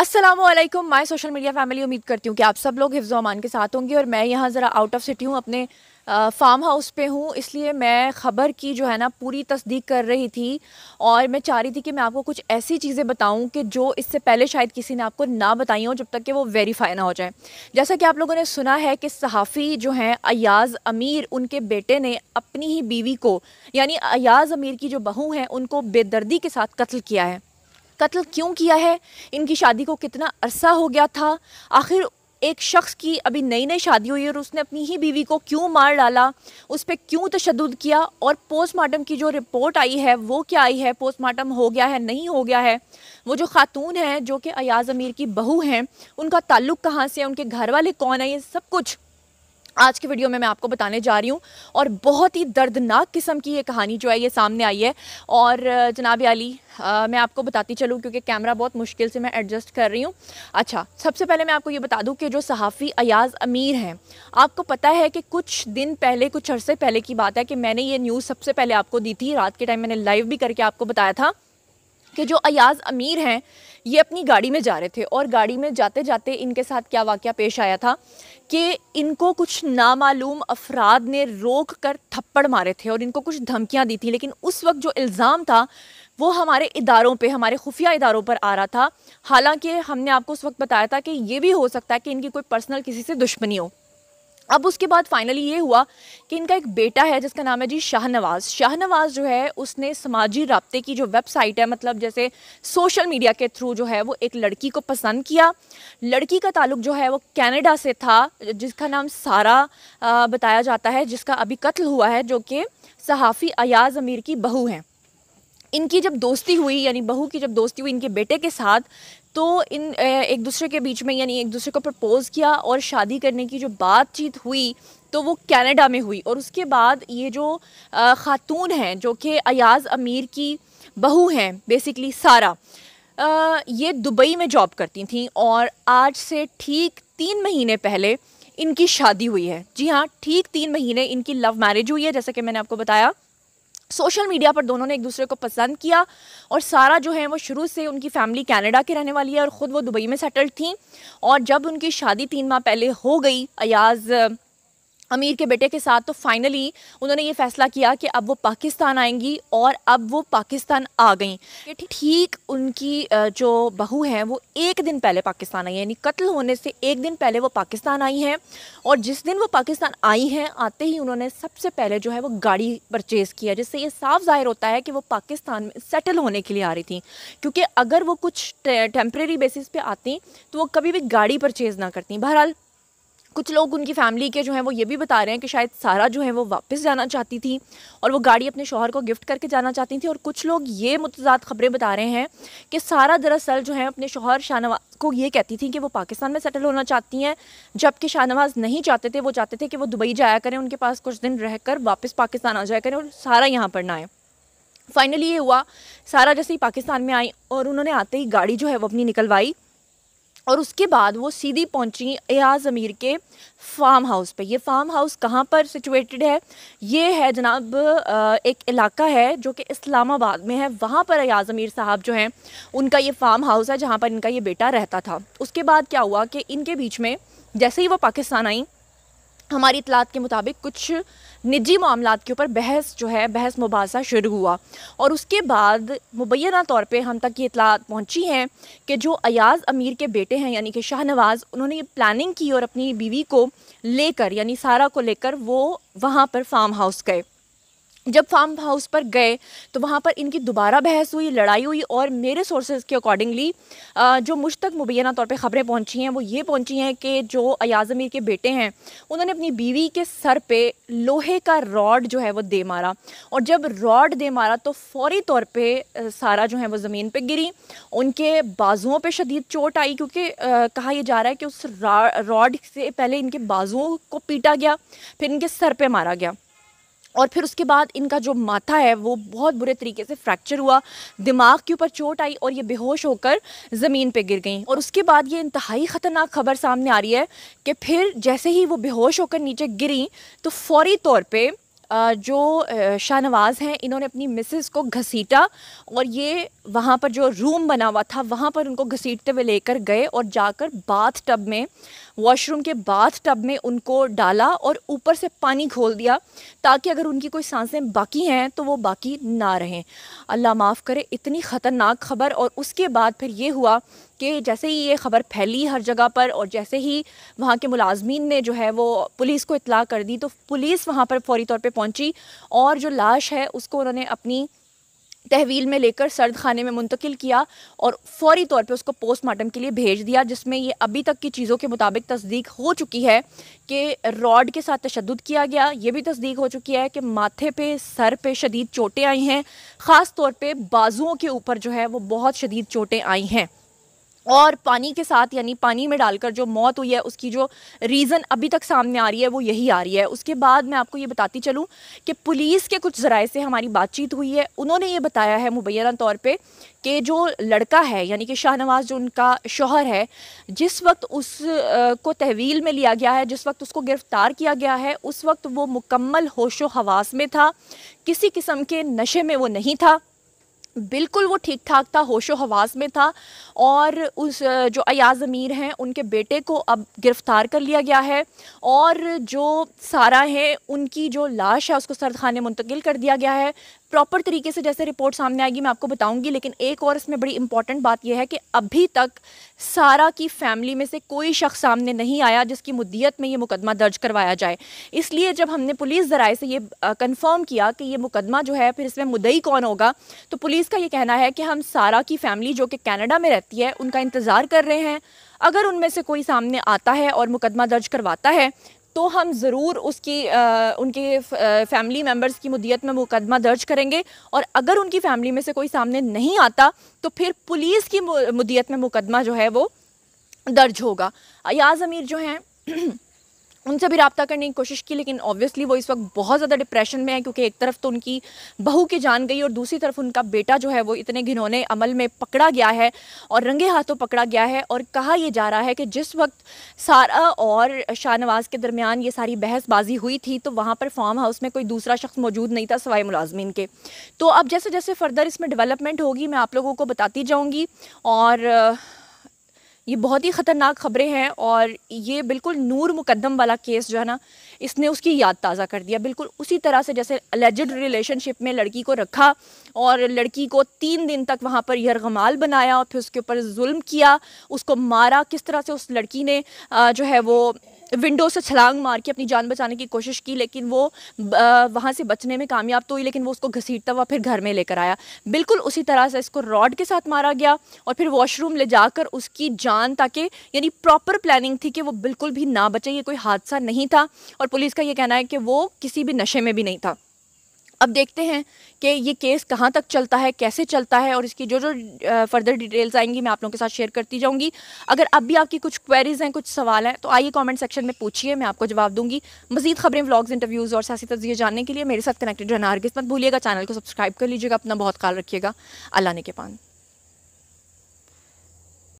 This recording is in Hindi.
Aslam my social media family उम्मीद करती हूँ कि आप सब लोग हिफ्ज़ अमान के साथ होंगे और मैं यहाँ ज़रा आउट ऑफ सिटी हूँ अपने फार्म हाउस पे हूँ इसलिए मैं ख़बर की जो है ना पूरी तस्दीक कर रही थी और मैं चाह रही थी कि मैं आपको कुछ ऐसी चीज़ें बताऊँ कि जो इससे पहले शायद किसी ने आपको ना बताई हो जब तक कि वो वेरीफाई ना हो जाए जैसा कि आप लोगों ने सुना है कि सहाफ़ी जो हैं अयाज़ अमीर उनके बेटे ने अपनी ही बीवी को यानी अयाज़ अमीर की जो बहू हैं उनको बेदर्दी के साथ कत्ल किया है कत्ल क्यों किया है इनकी शादी को कितना अरसा हो गया था आखिर एक शख्स की अभी नई नई शादी हुई और उसने अपनी ही बीवी को क्यों मार डाला उस पर क्यों तशद किया और पोस्टमार्टम की जो रिपोर्ट आई है वो क्या आई है पोस्टमार्टम हो गया है नहीं हो गया है वो जो खातून है जो कि अयाज अमीर की बहू हैं उनका ताल्लुक़ कहाँ से है उनके घर वाले कौन है ये सब कुछ आज की वीडियो में मैं आपको बताने जा रही हूँ और बहुत ही दर्दनाक किस्म की ये कहानी जो है ये सामने आई है और जनाब अली मैं आपको बताती चलूँ क्योंकि कैमरा बहुत मुश्किल से मैं एडजस्ट कर रही हूँ अच्छा सबसे पहले मैं आपको ये बता दूँ कि जो सहाफ़ी अयाज़ अमीर हैं आपको पता है कि कुछ दिन पहले कुछ अरसे पहले की बात है कि मैंने ये न्यूज़ सबसे पहले आपको दी थी रात के टाइम मैंने लाइव भी करके आपको बताया था कि जो अयाज़ अमीर हैं ये अपनी गाड़ी में जा रहे थे और गाड़ी में जाते जाते इनके साथ क्या वाक़ पेश आया था कि इनको कुछ नामालूम अफराद ने रोक कर थप्पड़ मारे थे और इनको कुछ धमकियां दी थी लेकिन उस वक्त जो इल्ज़ाम था वो हमारे इदारों पे हमारे खुफिया इदारों पर आ रहा था हालांकि हमने आपको उस वक्त बताया था कि ये भी हो सकता है कि इनकी कोई पर्सनल किसी से दुश्मनी हो अब उसके बाद फाइनली ये हुआ कि इनका एक बेटा है जिसका नाम है जी शाहनवाज शाहनवाज जो है उसने समाजी रबते की जो वेबसाइट है मतलब जैसे सोशल मीडिया के थ्रू जो है वो एक लड़की को पसंद किया लड़की का ताल्लुक जो है वो कनाडा से था जिसका नाम सारा बताया जाता है जिसका अभी कत्ल हुआ है जो कि सहाफ़ी अयाज अमीर की बहू हैं इनकी जब दोस्ती हुई यानी बहू की जब दोस्ती हुई इनके बेटे के साथ तो इन एक दूसरे के बीच में यानी एक दूसरे को प्रपोज़ किया और शादी करने की जो बातचीत हुई तो वो कनाडा में हुई और उसके बाद ये जो ख़ातून हैं जो कि अयाज़ अमीर की बहू हैं बेसिकली सारा ये दुबई में जॉब करती थी और आज से ठीक तीन महीने पहले इनकी शादी हुई है जी हाँ ठीक तीन महीने इनकी लव मैरिज हुई है जैसा कि मैंने आपको बताया सोशल मीडिया पर दोनों ने एक दूसरे को पसंद किया और सारा जो है वो शुरू से उनकी फैमिली कनाडा के रहने वाली है और ख़ुद वो दुबई में सेटल्ड थी और जब उनकी शादी तीन माह पहले हो गई अयाज़ अमीर के बेटे के साथ तो फाइनली उन्होंने ये फैसला किया कि अब वो पाकिस्तान आएंगी और अब वो पाकिस्तान आ गई ठीक उनकी जो बहू हैं वो एक दिन पहले पाकिस्तान आई है यानी कत्ल होने से एक दिन पहले वो पाकिस्तान आई हैं और जिस दिन वो पाकिस्तान आई हैं आते ही उन्होंने सबसे पहले जो है वो गाड़ी परचेज़ किया जिससे ये साफ ज़ाहिर होता है कि वो पाकिस्तान में सेटल होने के लिए आ रही थी क्योंकि अगर वो कुछ टेम्प्रेरी बेसिस पर आती तो वो कभी भी गाड़ी परचेज़ ना करती बहरहाल कुछ लोग उनकी फैमिली के जो हैं वो ये भी बता रहे हैं कि शायद सारा जो है वो वापस जाना चाहती थी और वो गाड़ी अपने शोहर को गिफ्ट करके जाना चाहती थी और कुछ लोग ये मुतजाद खबरें बता रहे हैं कि सारा दरअसल जो है अपने शोहर शाहनवाज को ये कहती थी कि वो पाकिस्तान में सेटल होना चाहती हैं जबकि शाहनवाज नहीं चाहते थे वो चाहते थे कि वो दुबई जाया करें उनके पास कुछ दिन रह कर वापस पाकिस्तान आ जाया करें और सारा यहाँ पर ना फाइनली ये हुआ सारा जैसे ही पाकिस्तान में आई और उन्होंने आते ही गाड़ी जो है वो अपनी निकलवाई और उसके बाद वो सीधी पहुंची एयाज अमीर के फार्म हाउस पे ये फार्म हाउस कहाँ पर सिचुएटेड है ये है जनाब एक इलाका है जो कि इस्लामाबाद में है वहाँ पर एयाज अमीर साहब जो हैं उनका ये फार्म हाउस है जहाँ पर इनका ये बेटा रहता था उसके बाद क्या हुआ कि इनके बीच में जैसे ही वो पाकिस्तान आई हमारी इतलात के मुताबिक कुछ निजी मामला के ऊपर बहस जो है बहस मुबासा शुरू हुआ और उसके बाद मुबैना तौर पे हम तक ये इतलात पहुंची हैं कि जो अयाज़ अमीर के बेटे हैं यानी कि शाहनवाज़ उन्होंने ये प्लानिंग की और अपनी बीवी को लेकर यानी सारा को लेकर वो वहाँ पर फार्म हाउस गए जब फार्म हाउस पर गए तो वहाँ पर इनकी दोबारा बहस हुई लड़ाई हुई और मेरे सोर्सेज के अकॉर्डिंगली जो मुझ तक मुबैना तौर पे ख़बरें पहुँची हैं वो ये पहुँची हैं कि जो अयाज अमीर के बेटे हैं उन्होंने अपनी बीवी के सर पे लोहे का रॉड जो है वो दे मारा और जब रॉड दे मारा तो फौरी तौर पर सारा जो है वो ज़मीन पर गिरी उनके बाजुओं पर शदीद चोट आई क्योंकि कहा यह जा रहा है कि उस रॉड से पहले इनके बाजुओं को पीटा गया फिर इनके सर पर मारा गया और फिर उसके बाद इनका जो माथा है वो बहुत बुरे तरीके से फ्रैक्चर हुआ दिमाग के ऊपर चोट आई और ये बेहोश होकर ज़मीन पे गिर गई और उसके बाद ये इंतहाई ख़तरनाक खबर सामने आ रही है कि फिर जैसे ही वो बेहोश होकर नीचे गिरी तो फौरी तौर पर जो शाहनवाज़ हैं इन्होंने अपनी मिसेस को घसीटा और ये वहाँ पर जो रूम बना हुआ था वहाँ पर उनको घसीटते हुए लेकर गए और जाकर बाथ टब में वॉशरूम के बाथ टब में उनको डाला और ऊपर से पानी खोल दिया ताकि अगर उनकी कोई सांसें बाकी हैं तो वो बाकी ना रहें अल्लाह माफ़ करे इतनी ख़तरनाक खबर और उसके बाद फिर ये हुआ कि जैसे ही ये ख़बर फैली हर जगह पर और जैसे ही वहाँ के मुलाजमीन ने जो है वो पुलिस को इतला कर दी तो पुलिस वहाँ पर फौरी तौर पर पहुँची और जो लाश है उसको उन्होंने अपनी तहवील में लेकर सर्द खाने में मुंतकिल किया और फौरी तौर पे उसको पोस्टमार्टम के लिए भेज दिया जिसमें ये अभी तक की चीज़ों के मुताबिक तस्दीक हो चुकी है कि रॉड के साथ तशद किया गया ये भी तस्दीक हो चुकी है कि माथे पे सर पे शदीद चोटें आई हैं ख़ास तौर पर बाजुओं के ऊपर जो है वो बहुत शदीद चोटें आई हैं और पानी के साथ यानी पानी में डालकर जो मौत हुई है उसकी जो रीज़न अभी तक सामने आ रही है वो यही आ रही है उसके बाद मैं आपको ये बताती चलूँ कि पुलिस के कुछ ज़राए से हमारी बातचीत हुई है उन्होंने ये बताया है मुबैना तौर पर कि जो लड़का है यानी कि शाहनवाज जो उनका शोहर है जिस वक्त उस को तहवील में लिया गया है जिस वक्त उसको गिरफ़्तार किया गया है उस वक्त वो मुकम्मल होशो हवास में था किसी किस्म के नशे में वो नहीं था बिल्कुल वो ठीक ठाक था होशो हवास में था और उस जो अयाज अमीर हैं उनके बेटे को अब गिरफ़्तार कर लिया गया है और जो सारा है उनकी जो लाश है उसको सरद खान मुंतकिल कर दिया गया है प्रॉपर तरीके से जैसे रिपोर्ट सामने आएगी मैं आपको बताऊंगी लेकिन एक और इसमें बड़ी इंपॉर्टेंट बात यह है कि अभी तक सारा की फैमिली में से कोई शख्स सामने नहीं आया जिसकी मुद्दियत में ये मुकदमा दर्ज करवाया जाए इसलिए जब हमने पुलिस ज़राए से ये कंफर्म किया कि ये मुकदमा जो है फिर इसमें मुदई कौन होगा तो पुलिस का ये कहना है कि हम सारा की फैमिली जो कि कनाडा में रहती है उनका इंतज़ार कर रहे हैं अगर उनमें से कोई सामने आता है और मुकदमा दर्ज करवाता है तो हम ज़रूर उसकी आ, उनके फैमिली मेम्बर्स की मुदियत में मुकदमा दर्ज करेंगे और अगर उनकी फ़ैमिली में से कोई सामने नहीं आता तो फिर पुलिस की मुदियत में मुकदमा जो है वो दर्ज होगा याज अमीर जो हैं उनसे भी रबता करने की कोशिश की लेकिन ऑब्वियसली वो इस वक्त बहुत ज़्यादा डिप्रेशन में है क्योंकि एक तरफ तो उनकी बहू की जान गई और दूसरी तरफ उनका बेटा जो है वो इतने घिनौने अमल में पकड़ा गया है और रंगे हाथों पकड़ा गया है और कहा यह जा रहा है कि जिस वक्त सारा और शाहनवाज के दरमियान ये सारी बहसबाजी हुई थी तो वहाँ पर फार्म हाउस में कोई दूसरा शख्स मौजूद नहीं था सवाई मुलाजमीन के तो अब जैसे जैसे फ़र्दर इसमें डेवलपमेंट होगी मैं आप लोगों को बताती जाऊँगी और ये बहुत ही ख़तरनाक ख़बरें हैं और ये बिल्कुल नूर मुकदम वाला केस जो है ना इसने उसकी याद ताज़ा कर दिया बिल्कुल उसी तरह से जैसे अलेजड रिलेशनशिप में लड़की को रखा और लड़की को तीन दिन तक वहाँ पर यरगमाल बनाया और फिर उसके ऊपर जुल्म किया उसको मारा किस तरह से उस लड़की ने जो है वो विंडो से छलांग मार के अपनी जान बचाने की कोशिश की लेकिन वो वहाँ से बचने में कामयाब तो हुई लेकिन वो उसको घसीटता हुआ फिर घर में लेकर आया बिल्कुल उसी तरह से इसको रॉड के साथ मारा गया और फिर वॉशरूम ले जाकर उसकी जान ताकि यानी प्रॉपर प्लानिंग थी कि वो बिल्कुल भी ना बचे ये कोई हादसा नहीं था और पुलिस का ये कहना है कि वो किसी भी नशे में भी नहीं था अब देखते हैं कि ये केस कहाँ तक चलता है कैसे चलता है और इसकी जो जो फर्दर डिटेल्स आएंगी मैं आप लोगों के साथ शेयर करती जाऊंगी अगर अब भी आपकी कुछ क्वेरीज हैं कुछ सवाल हैं तो आइए कमेंट सेक्शन में पूछिए मैं आपको जवाब दूंगी मजीद खबरें व्लॉग्स इंटरव्यूज़ और सियासी तजिए जानने के लिए मेरे साथ कनेक्टेड रहना हरगिज मत भूलिएगा चैनल को सब्सक्राइब कर लीजिएगा अपना बहुत ख्याल रखिएगा अल्लाह ने के पान